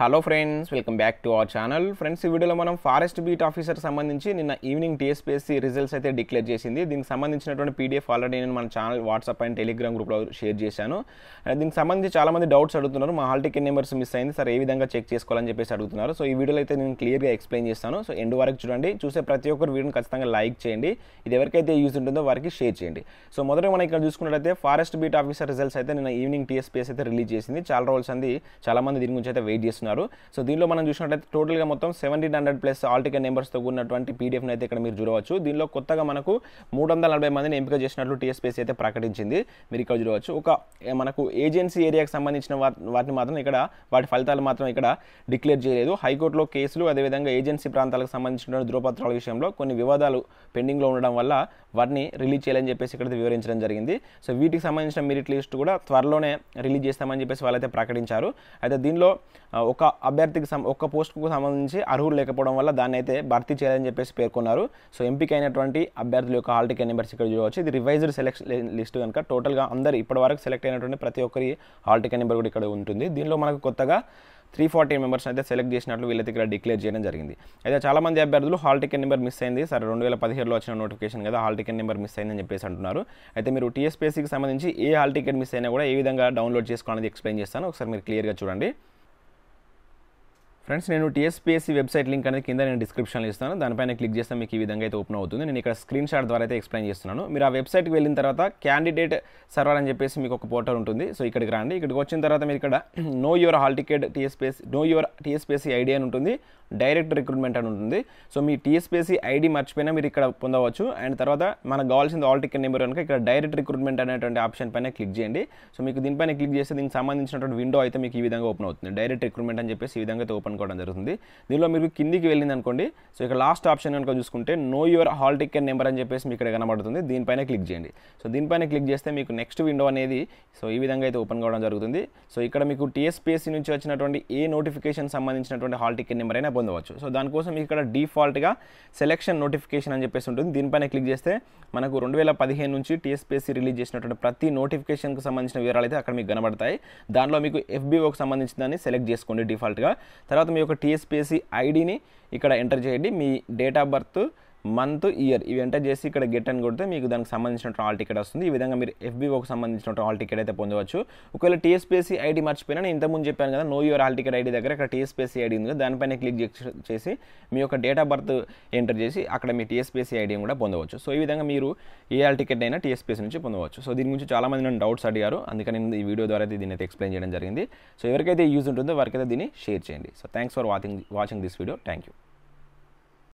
hello friends welcome back to our channel friends ఈ వీడియోలో మనం ఫారెస్ట్ బీట్ ఆఫీసర్ సంబంధించి నిన్న ఈవినింగ్ టీఎస్పీఎస్సీ రిజల్ట్స్ అయితే డిక్లేర్ చేసింది దీనికి సంబంధించినటువంటి పీడిఎఫ్ ఆల్రెడీ నేను మన ఛానల్ వాట్సాప్ అండ్ టెలిగ్రామ్ గ్రూప్లో షేర్ చేశాను దీనికి సంబంధించి చాలామంది డౌట్స్ అడుగుతున్నారు మా హాల్ టికెట్ నెంబర్స్ మిస్ అయింది సార్ ఏ విధంగా చెక్ చేసుకోవాలని చెప్పేసి అడుగుతున్నారు సో ఈ వీడియోలో అయితే నేను క్లియర్గా ఎక్స్ప్లెయిన్ చేస్తాను సో ఎండ్ వరకు చూడండి చూసే ప్రతి ఒక్కరు వీడియోని ఖచ్చితంగా లైక్ చేయండి ఇది ఎవరికైతే యూజ్ ఉంటుందో వారికి షేర్ చేయండి సో మొదట మనం ఇక్కడ చూసుకున్నట్లయితే ఫారెస్ట్ బీట్ ఆఫీసర్ రిజల్ట్స్ అయితే నిన్న ఈవినింగ్ టీఎస్పీఎస్ అయితే రిలీజ్ చేసింది చాలా రోజులు అంది చాలామంది దీని గురించి అయితే వెయిట్ చేస్తున్నారు ఇస్తున్నారు సో దీనిలో మనం చూసినట్లయితే టోటల్గా మొత్తం సెవెంటీన్ హండ్రెడ్ ప్లస్ ఆల్ నెంబర్స్తో కూడినటువంటి పీడిఎఫ్ని అయితే ఇక్కడ మీరు చూడవచ్చు దీనిలో కొత్తగా మనకు మూడు వందల నలభై మందిని ఎంపిక చేసినట్లు టీఎస్పీఎస్ అయితే ప్రకటించింది మీరు ఇక్కడ చూడవచ్చు ఒక మనకు ఏజెన్సీ ఏరియాకి సంబంధించిన వాటిని మాత్రం ఇక్కడ వాటి ఫలితాలు మాత్రం ఇక్కడ డిక్లేర్ చేయలేదు హైకోర్టులో కేసులు అదేవిధంగా ఏజెన్సీ ప్రాంతాలకు సంబంధించిన ధృవపత్రాల విషయంలో కొన్ని వివాదాలు పెండింగ్లో ఉండడం వల్ల వాటిని రిలీజ్ చేయాలని చెప్పేసి ఇక్కడ వివరించడం జరిగింది సో వీటికి సంబంధించిన మెరిట్ లిస్ట్ కూడా త్వరలోనే రిలీజ్ చేస్తామని చెప్పేసి వాళ్ళైతే ప్రకటించారు అయితే దీనిలో ఒక అభ్యర్థికి ఒక పోస్టుకు సంబంధించి అర్హులు లేకపోవడం వల్ల దాన్ని అయితే భర్తీ చేయాలని చెప్పేసి పేర్కొన్నారు సో ఎంపిక అయినటువంటి అభ్యర్థుల యొక్క హాల్ టికెట్ నెంబర్స్ ఇక్కడ చూడవచ్చు ఇది రివైజ్డ్ సెలెక్షన్ లిస్ట్ కనుక టోటల్గా అందరు ఇప్పటివరకు సెలెక్ట్ అయినటువంటి ప్రతి ఒక్కరి హాల్ టికెట్ నెంబర్ కూడా ఇక్కడ ఉంటుంది దీనిలో మనకు కొత్తగా త్రీ ఫార్టీ మెంబర్స్ అయితే సెలెక్ట్ చేసినట్లు వీళ్ళైతే ఇక్కడ డిక్లేర్ చేయడం జరిగింది అయితే చాలామంది అభ్యర్థులు హాల్ టికెట్ నెంబర్ మిస్ అయింది సరే రెండు వేల పదిహేడులో వచ్చిన నోటిఫికేషన్ కదా హాల్ టికెట్ నెంబర్ మిస్ అయిందని చెప్పేసి అంటున్నారు అయితే మీరు టీఎస్పీఎస్సీకి సంబంధించి ఏ హాల్ టికెట్ మిస్ అయినా కూడా ఏ విధంగా డౌన్లోడ్ చేసుకోవాలని ఎక్స్ప్లెయిన్ చేస్తాను ఒకసారి మీరు క్లియర్గా చూడండి ఫ్రెండ్స్ నేను టీఎస్పీఎస్సీ వెబ్సైట్ లింక్ అనేది కింద నేను డిస్క్రిప్షన్లో ఇస్తాను దానిపైన క్లిక్ చేస్తే మీకు ఈ విధంగా అయితే ఓపెన్ అవుతుంది నేను ఇక్కడ స్క్రీన్ షాట్ ద్వారా అయితే ఎక్స్ప్లెయిన్ చేస్తున్నాను మీరు ఆ వెబ్సైట్కి వెళ్ళిన తర్వాత క్యాండిడేట్ సర్వర్ అని చెప్పేసి మీకు ఒక పోర్టల్ ఉంటుంది సో ఇక్కడికి రండి ఇక్కడికి వచ్చిన తర్వాత మీరు ఇక్కడ know your hall ticket TSPS know your TSPSC ID అని ఉంటుంది డైరెక్ట్ రిక్రూట్మెంట్ అని ఉంటుంది సో మీ టీఎస్పీఎస్సీ ఐడి మర్చిపోయినా మీరు ఇక్కడ పొందవచ్చు అండ్ తర్వాత మనకు కావాల్సిన హాల్ టికెట్ నెంబర్ కనుక ఇక్కడ డైరెక్ట్ రిక్రూట్మెంట్ అనేటువంటి ఆప్షన్ పైన క్లిక్ చేయండి సో మీకు దీనిపైన క్లిక్ చేస్తే దీనికి సంబంధించినటువంటి విండో అయితే మీకు ఈ విధంగా ఓపెన్ అవుతుంది డైరెక్ట్ రిక్రూట్మెంట్ అని చెప్పేసి ఈ విధంగా ఓపెన్ అనుకోవడం జరుగుతుంది దీనిలో మీరు కిందికి వెళ్ళింది అనుకోండి సో ఇక్కడ లాస్ట్ ఆప్షన్ కనుక చూసుకుంటే know your hall ticket number అని చెప్పేసి మీకు ఇక్కడ కనబడుతుంది దీనిపైన క్లిక్ చేయండి సో దీనిపైన క్లిక్ చేస్తే మీకు నెక్స్ట్ విండో అనేది సో ఈ విధంగా అయితే ఓపెన్ కావడం జరుగుతుంది సో ఇక్కడ మీకు టీఎస్పీఎస్సీ నుంచి వచ్చినటువంటి ఏ నోటిఫికేషన్ సంబంధించినటువంటి హాల్ టికెట్ నెంబర్ అయినా పొందవచ్చు సో దానికోసం మీకు ఇక్కడ డిఫాల్ట్గా సెలెక్షన్ నోటిఫికేషన్ అని చెప్పేసి ఉంటుంది దీనిపైన క్లిక్ చేస్తే మనకు రెండు వేల పదిహేను నుంచి టీఎస్పీఎస్సీ రిలీజ్ చేసినటువంటి ప్రతి నోటిఫికేషన్కి సంబంధించిన వివరాలు అయితే అక్కడ మీకు కనబడతాయి దానిలో మీకు ఎఫ్బీఓకి సంబంధించిన దాన్ని సెలెక్ట్ చేసుకోండి డిఫాల్ట్గా తర్వాత తర్వాత మీ యొక్క టీఎస్పీఎస్సీ ఐడిని ఇక్కడ ఎంటర్ చేయండి మీ date of birth month year ఇవి ఎంటర్ చేసి ఇక్కడ గెట్ అని కొడితే మీకు దానికి సంబంధించిన ఆల్ టికెట్ వస్తుంది ఈ విధంగా మీరు ఎఫ్బీఓకి సంబంధించిన ఆల్ టికెట్ అయితే పొందవచ్చు ఒకవేళ టీఎస్పీఎస్సీ ఐడి మర్చిపోయినా నేను ఇంతకుముందు చెప్పాను కదా know your hall ticket ID దగ్గర అక్కడ టీఎస్పీఎస్సీ ఐడి ఉంది దానిపైన క్లిక్ చేసి మీ యొక్క డేట్ ఆఫ్ బర్త్ ఎంటర్ చేసి అక్కడ మీ టీఎస్పీఎస్సీ ఐడి కూడా పొందవచ్చు సో ఈ విధంగా మీరు ఏ ఆల్ టికెట్ అయినా టీఎస్పీఎస్సీ నుంచి పొందవచ్చు సో దీని గురించి చాలామంది నన్ను డౌట్స్ అడిగారు అందుకని నేను ఈ వీడియో ద్వారా దీన్ని అయితే ఎక్స్ప్లెయిన్ చేయడం జరిగింది సో ఎవరికైతే యూజ్ ఉంటుందో వారికైతే దీన్ని షేర్ చేయండి so thanks for watching watching this video thank you